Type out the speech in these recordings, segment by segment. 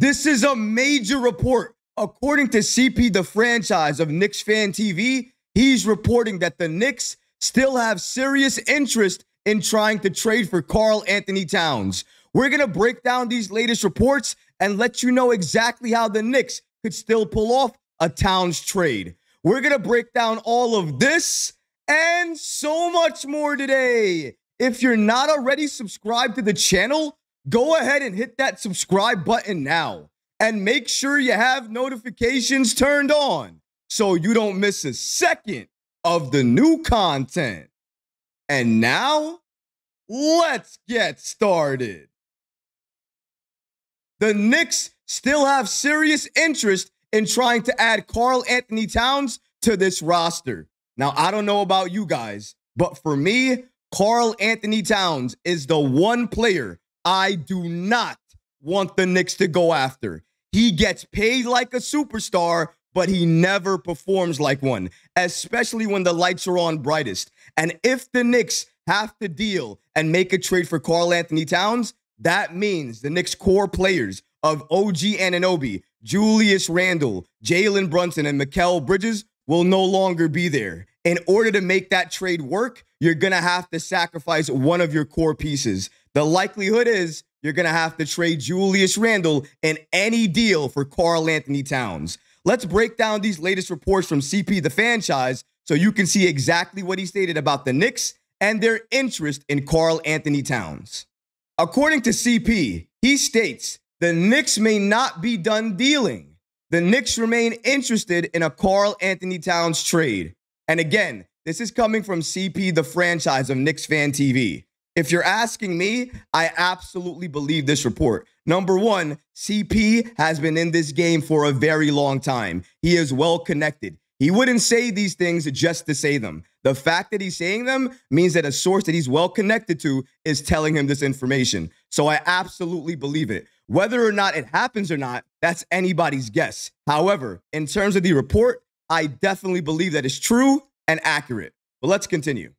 This is a major report. According to CP, the franchise of Knicks Fan TV, he's reporting that the Knicks still have serious interest in trying to trade for Carl Anthony Towns. We're going to break down these latest reports and let you know exactly how the Knicks could still pull off a Towns trade. We're going to break down all of this and so much more today. If you're not already subscribed to the channel, go ahead and hit that subscribe button now and make sure you have notifications turned on so you don't miss a second of the new content. And now, let's get started. The Knicks still have serious interest in trying to add Carl Anthony Towns to this roster. Now, I don't know about you guys, but for me, Carl Anthony Towns is the one player I do not want the Knicks to go after. He gets paid like a superstar, but he never performs like one, especially when the lights are on brightest. And if the Knicks have to deal and make a trade for Carl Anthony Towns, that means the Knicks' core players of OG Ananobi, Julius Randle, Jalen Brunson, and Mikel Bridges will no longer be there. In order to make that trade work, you're going to have to sacrifice one of your core pieces. The likelihood is you're going to have to trade Julius Randle in any deal for Carl Anthony Towns. Let's break down these latest reports from CP the franchise so you can see exactly what he stated about the Knicks and their interest in Carl Anthony Towns. According to CP, he states the Knicks may not be done dealing. The Knicks remain interested in a Carl Anthony Towns trade. And again, this is coming from CP, the franchise of Knicks Fan TV. If you're asking me, I absolutely believe this report. Number one, CP has been in this game for a very long time. He is well connected. He wouldn't say these things just to say them. The fact that he's saying them means that a source that he's well connected to is telling him this information. So I absolutely believe it. Whether or not it happens or not, that's anybody's guess. However, in terms of the report, I definitely believe that it's true and accurate. But let's continue.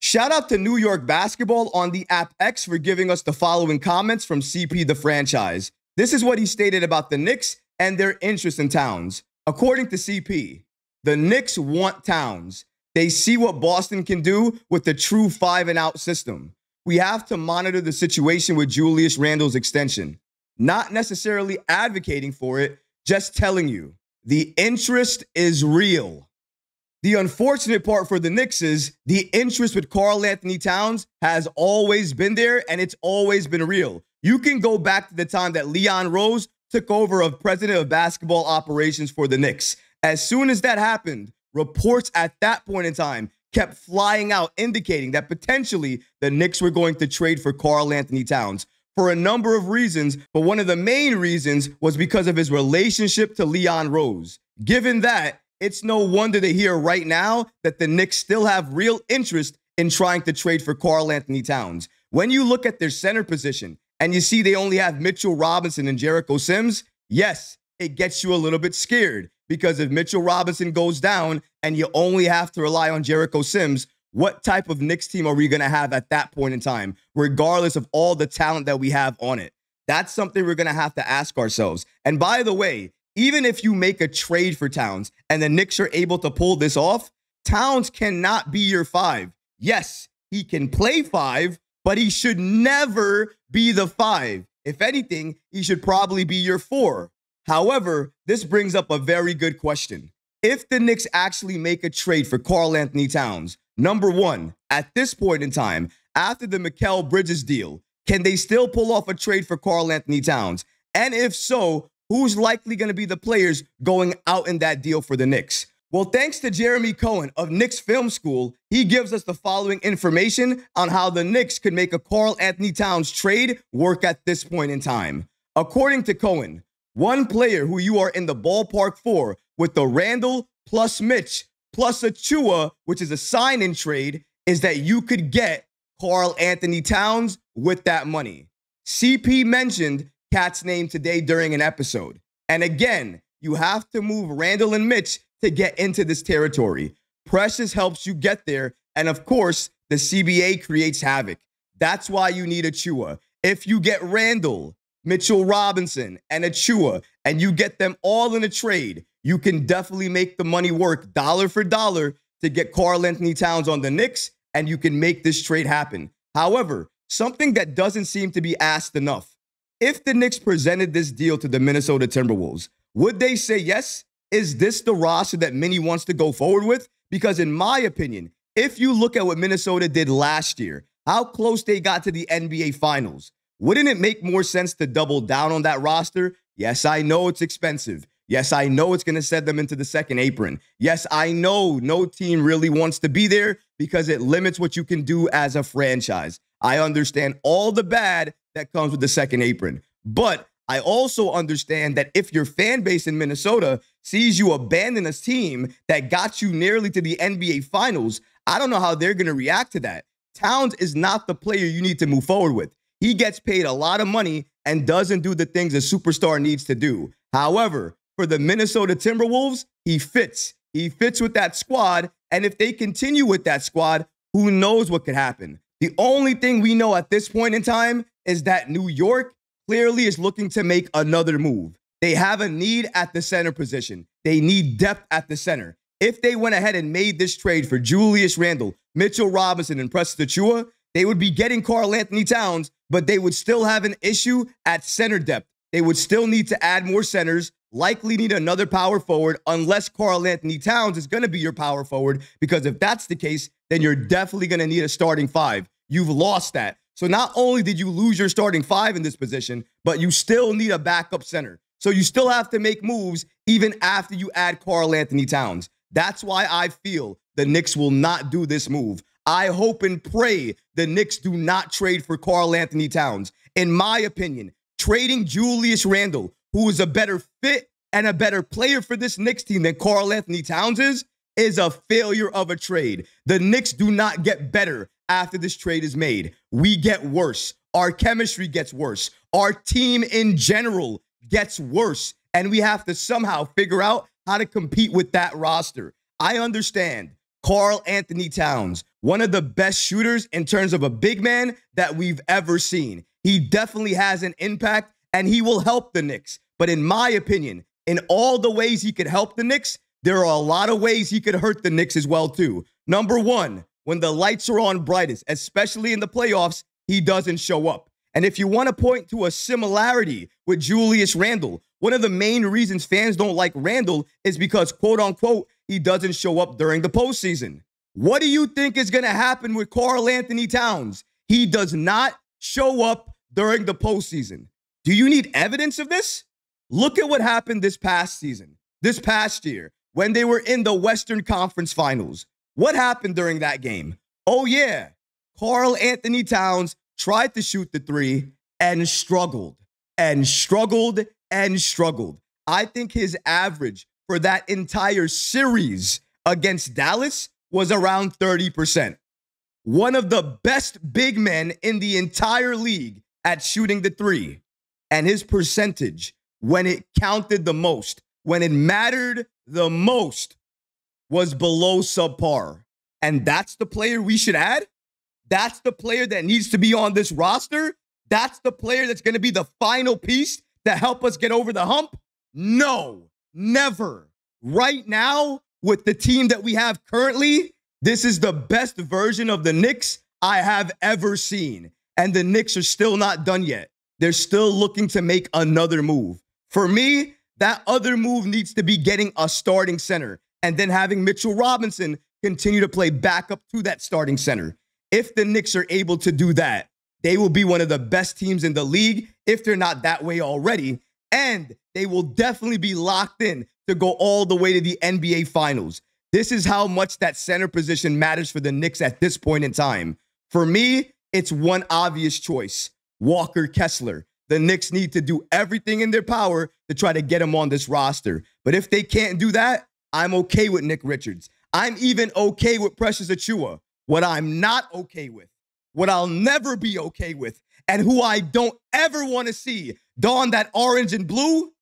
Shout out to New York Basketball on the app X for giving us the following comments from CP the franchise. This is what he stated about the Knicks and their interest in Towns. According to CP, the Knicks want Towns. They see what Boston can do with the true five and out system. We have to monitor the situation with Julius Randle's extension. Not necessarily advocating for it, just telling you the interest is real. The unfortunate part for the Knicks is the interest with Carl Anthony Towns has always been there and it's always been real. You can go back to the time that Leon Rose took over of president of basketball operations for the Knicks. As soon as that happened, reports at that point in time kept flying out indicating that potentially the Knicks were going to trade for Carl Anthony Towns for a number of reasons, but one of the main reasons was because of his relationship to Leon Rose. Given that, it's no wonder to hear right now that the Knicks still have real interest in trying to trade for Carl Anthony Towns. When you look at their center position and you see they only have Mitchell Robinson and Jericho Sims, yes, it gets you a little bit scared because if Mitchell Robinson goes down and you only have to rely on Jericho Sims, what type of Knicks team are we going to have at that point in time, regardless of all the talent that we have on it? That's something we're going to have to ask ourselves. And by the way, even if you make a trade for Towns and the Knicks are able to pull this off, Towns cannot be your five. Yes, he can play five, but he should never be the five. If anything, he should probably be your four. However, this brings up a very good question. If the Knicks actually make a trade for Carl Anthony Towns, number one, at this point in time, after the Mikel Bridges deal, can they still pull off a trade for Carl Anthony Towns? And if so, who's likely going to be the players going out in that deal for the Knicks? Well, thanks to Jeremy Cohen of Knicks Film School, he gives us the following information on how the Knicks could make a Carl Anthony Towns trade work at this point in time. According to Cohen, one player who you are in the ballpark for with the Randall plus Mitch plus a Chua, which is a sign in trade, is that you could get Carl Anthony Towns with that money. CP mentioned Cat's name today during an episode. And again, you have to move Randall and Mitch to get into this territory. Precious helps you get there. And of course, the CBA creates havoc. That's why you need a Chua. If you get Randall, Mitchell Robinson, and a Chua, and you get them all in a trade, you can definitely make the money work dollar for dollar to get Carl Anthony Towns on the Knicks, and you can make this trade happen. However, something that doesn't seem to be asked enough if the Knicks presented this deal to the Minnesota Timberwolves, would they say yes? Is this the roster that Minnie wants to go forward with? Because, in my opinion, if you look at what Minnesota did last year, how close they got to the NBA Finals, wouldn't it make more sense to double down on that roster? Yes, I know it's expensive. Yes, I know it's going to set them into the second apron. Yes, I know no team really wants to be there because it limits what you can do as a franchise. I understand all the bad that comes with the second apron. But I also understand that if your fan base in Minnesota sees you abandon a team that got you nearly to the NBA Finals, I don't know how they're going to react to that. Towns is not the player you need to move forward with. He gets paid a lot of money and doesn't do the things a superstar needs to do. However, for the Minnesota Timberwolves, he fits. He fits with that squad. And if they continue with that squad, who knows what could happen? The only thing we know at this point in time is that New York clearly is looking to make another move. They have a need at the center position. They need depth at the center. If they went ahead and made this trade for Julius Randle, Mitchell Robinson, and Preston Chua, they would be getting Carl Anthony Towns, but they would still have an issue at center depth. They would still need to add more centers, likely need another power forward, unless Carl Anthony Towns is going to be your power forward. Because if that's the case, then you're definitely going to need a starting five. You've lost that. So not only did you lose your starting five in this position, but you still need a backup center. So you still have to make moves even after you add Carl Anthony Towns. That's why I feel the Knicks will not do this move. I hope and pray the Knicks do not trade for Carl Anthony Towns. In my opinion, trading Julius Randle, who is a better fit and a better player for this Knicks team than Carl Anthony Towns is, is a failure of a trade. The Knicks do not get better after this trade is made. We get worse. Our chemistry gets worse. Our team in general gets worse. And we have to somehow figure out how to compete with that roster. I understand Carl Anthony Towns, one of the best shooters in terms of a big man that we've ever seen. He definitely has an impact and he will help the Knicks. But in my opinion, in all the ways he could help the Knicks, there are a lot of ways he could hurt the Knicks as well too. Number 1, when the lights are on brightest, especially in the playoffs, he doesn't show up. And if you want to point to a similarity with Julius Randle, one of the main reasons fans don't like Randle is because, quote unquote, he doesn't show up during the postseason. What do you think is going to happen with Carl Anthony Towns? He does not show up during the postseason. Do you need evidence of this? Look at what happened this past season, this past year, when they were in the Western Conference Finals. What happened during that game? Oh, yeah. Carl Anthony Towns tried to shoot the three and struggled and struggled and struggled. I think his average for that entire series against Dallas was around 30%. One of the best big men in the entire league at shooting the three and his percentage when it counted the most, when it mattered the most, was below subpar. And that's the player we should add. That's the player that needs to be on this roster. That's the player that's going to be the final piece to help us get over the hump. No, never. Right now, with the team that we have currently, this is the best version of the Knicks I have ever seen and the Knicks are still not done yet. They're still looking to make another move. For me, that other move needs to be getting a starting center and then having Mitchell Robinson continue to play backup to that starting center. If the Knicks are able to do that, they will be one of the best teams in the league if they're not that way already. And they will definitely be locked in to go all the way to the NBA Finals. This is how much that center position matters for the Knicks at this point in time. For me, it's one obvious choice Walker Kessler. The Knicks need to do everything in their power to try to get him on this roster. But if they can't do that, I'm okay with Nick Richards. I'm even okay with Precious Achua. What I'm not okay with, what I'll never be okay with, and who I don't ever want to see don that orange and blue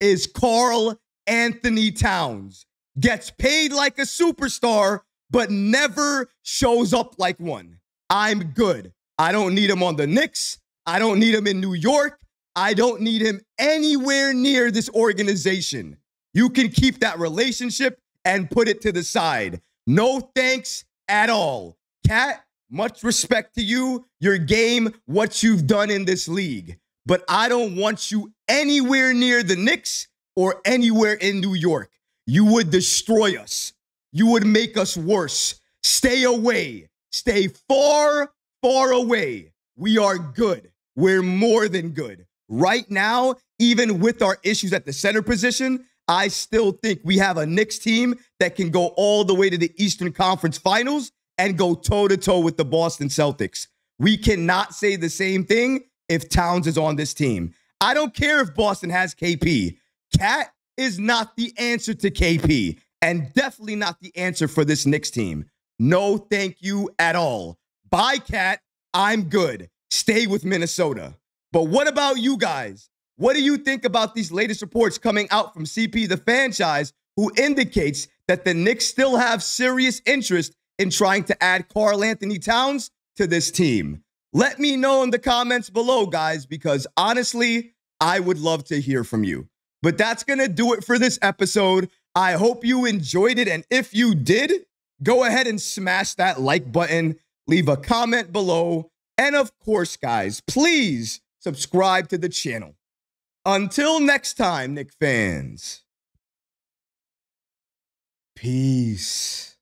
is Carl Anthony Towns. Gets paid like a superstar, but never shows up like one. I'm good. I don't need him on the Knicks. I don't need him in New York. I don't need him anywhere near this organization. You can keep that relationship and put it to the side. No thanks at all. Cat, much respect to you, your game, what you've done in this league. But I don't want you anywhere near the Knicks or anywhere in New York. You would destroy us. You would make us worse. Stay away. Stay far far away. We are good. We're more than good. Right now, even with our issues at the center position, I still think we have a Knicks team that can go all the way to the Eastern Conference Finals and go toe to toe with the Boston Celtics. We cannot say the same thing if Towns is on this team. I don't care if Boston has KP. Cat is not the answer to KP and definitely not the answer for this Knicks team. No, thank you at all. Bye, Cat. I'm good. Stay with Minnesota. But what about you guys? What do you think about these latest reports coming out from CP, the franchise, who indicates that the Knicks still have serious interest in trying to add Carl Anthony Towns to this team? Let me know in the comments below, guys, because honestly, I would love to hear from you. But that's going to do it for this episode. I hope you enjoyed it. And if you did, go ahead and smash that like button leave a comment below. And of course, guys, please subscribe to the channel. Until next time, Nick fans. Peace.